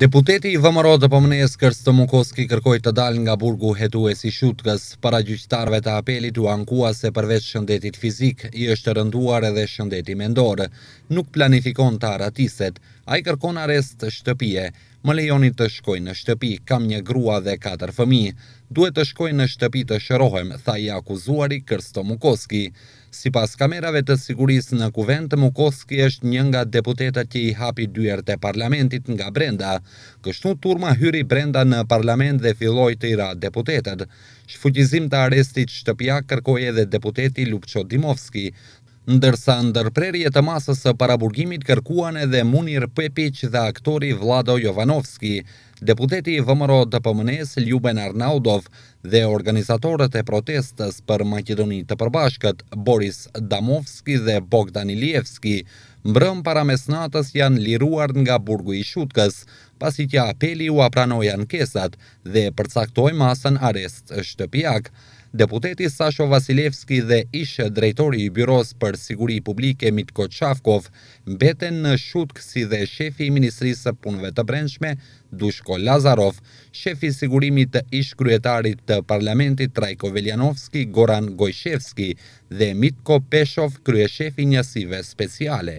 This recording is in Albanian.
Deputeti i vëmëro të pëmënes Kërstë Mukoski kërkoj të dal nga burgu hetu e si shutkës, para gjyqtarve të apelit u ankua se përveç shëndetit fizik, i është rënduar edhe shëndeti mendorë, nuk planifikon të aratiset, a i kërkon arest shtëpje, më lejoni të shkoj në shtëpi, kam një grua dhe katër fëmi, duhet të shkoj në shtëpi të shërohem, tha i akuzuari Kërsto Mukoski. Si pas kamerave të siguris në kuvent, Mukoski është një nga deputetat që i hapi dyert e parlamentit nga brenda. Kështu turma hyri brenda në parlament dhe filloj të ira deputetet. Shfuqizim të arestit shtëpia kërkoj edhe deputeti Lupqo Dimovski, ndërsa ndërprerje të masës së paraburgimit kërkuan edhe Munir Pepiq dhe aktori Vlado Jovanovski, deputeti i VMRO të pëmënes Ljuben Arnaudov dhe organizatorët e protestës për Makedoni të përbashkët Boris Damovski dhe Bogdan Ilievski, mbrëm para mesnatës janë liruar nga burgu i shutkës, pasi që apeli u apranoja në kesat dhe përcaktoj masën arest shtëpijakë. Deputeti Sasho Vasilevski dhe ishë drejtori i byros për siguri publike Mitko Qafkov beten në shutk si dhe shefi i Ministrisë punve të brendshme Dushko Lazarov, shefi sigurimi të ishë kryetarit të parlamentit Trajko Veljanovski Goran Gojshevski dhe Mitko Peshov, krye shefi njësive speciale.